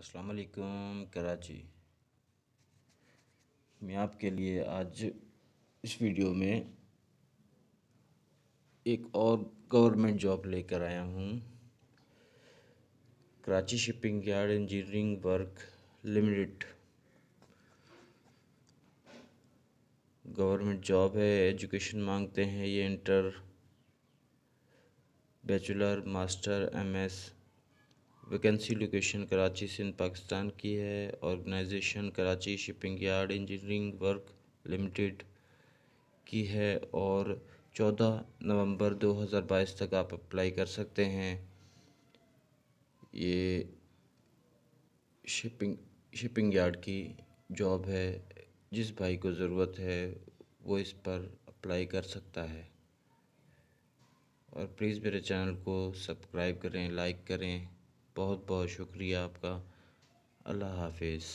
असलकुम कराची मैं आपके लिए आज इस वीडियो में एक और गवर्नमेंट जॉब लेकर आया हूँ Karachi shipping yard engineering work limited government job है एजुकेशन मांगते हैं ये inter bachelor master MS vacancy location Karachi Sindh Pakistan की है organisation Karachi shipping yard engineering work limited की है और 14 नवंबर 2022 तक आप अप्लाई कर सकते हैं ये शिपिंग शिपिंग यार्ड की जॉब है जिस भाई को ज़रूरत है वो इस पर अप्लाई कर सकता है और प्लीज़ मेरे चैनल को सब्सक्राइब करें लाइक करें बहुत बहुत शुक्रिया आपका अल्लाह हाफिज़